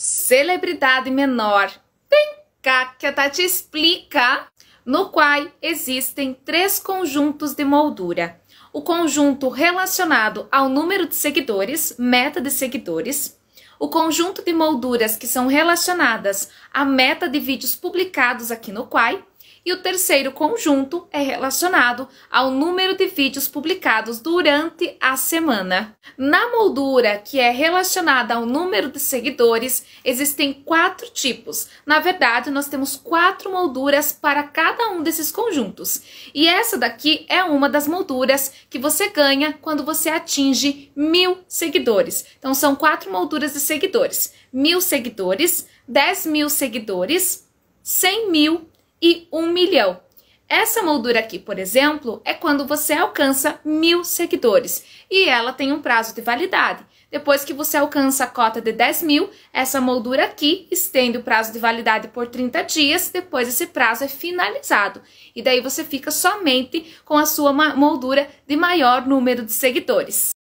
Celebridade Menor. Vem cá que a Tati tá explica. No qual existem três conjuntos de moldura. O conjunto relacionado ao número de seguidores, meta de seguidores, o conjunto de molduras que são relacionadas à meta de vídeos publicados aqui no Quai e o terceiro conjunto é relacionado ao número de vídeos publicados durante a semana. Na moldura, que é relacionada ao número de seguidores, existem quatro tipos. Na verdade, nós temos quatro molduras para cada um desses conjuntos. E essa daqui é uma das molduras que você ganha quando você atinge mil seguidores. Então, são quatro molduras de seguidores: mil seguidores, dez mil seguidores, cem mil e 1 milhão. Essa moldura aqui, por exemplo, é quando você alcança mil seguidores e ela tem um prazo de validade. Depois que você alcança a cota de 10 mil, essa moldura aqui estende o prazo de validade por 30 dias, depois esse prazo é finalizado. E daí você fica somente com a sua moldura de maior número de seguidores.